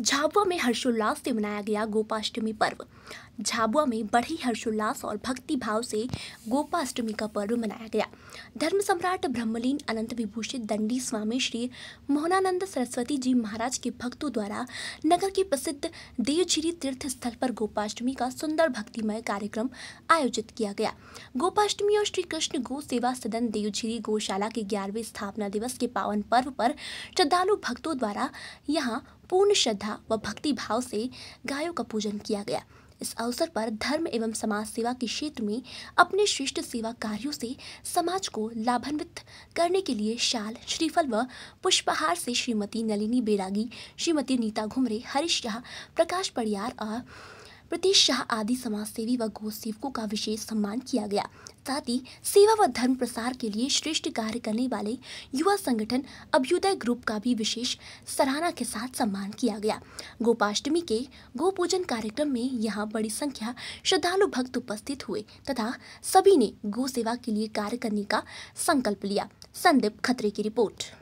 झाबुआ में हर्षोल्लास से मनाया गया गोपाष्टमी पर्व झाबुआ में बड़े हर्षोल्लास और भक्ति भाव से गोपाष्टमी का पर्व मनाया गया धर्म सम्राट ब्रह्मलीन अनंत विभूषित दंडी स्वामी श्री मोहनानंद सरस्वती जी महाराज के भक्तों द्वारा नगर के प्रसिद्ध देवझिरी तीर्थ स्थल पर गोपाष्टमी का सुंदर भक्तिमय कार्यक्रम आयोजित किया गया गोपाष्टमी और श्री कृष्ण गो सेवा सदन देवझिरी गौशाला के ग्यारहवें स्थापना दिवस के पावन पर्व पर श्रद्धालु भक्तों द्वारा यहाँ पूर्ण श्रद्धा व भक्ति भाव से गायों का पूजन किया गया इस अवसर पर धर्म एवं समाज सेवा के क्षेत्र में अपने श्रेष्ठ सेवा कार्यों से समाज को लाभान्वित करने के लिए शाल श्रीफल व पुष्पहार से श्रीमती नलिनी बेरागी श्रीमती नीता घुमरे हरीश शाह प्रकाश पड़ियार और प्रतीश शाह आदि समाज सेवी व गो सेवकों का विशेष सम्मान किया गया साथ ही सेवा व धर्म प्रसार के लिए श्रेष्ठ कार्य करने वाले युवा संगठन अभ्युदय ग्रुप का भी विशेष सराहना के साथ सम्मान किया गया गोपाष्टमी के गो पूजन कार्यक्रम में यहाँ बड़ी संख्या श्रद्धालु भक्त उपस्थित हुए तथा सभी ने गो सेवा के लिए कार्य करने का संकल्प लिया संदीप खतरे की रिपोर्ट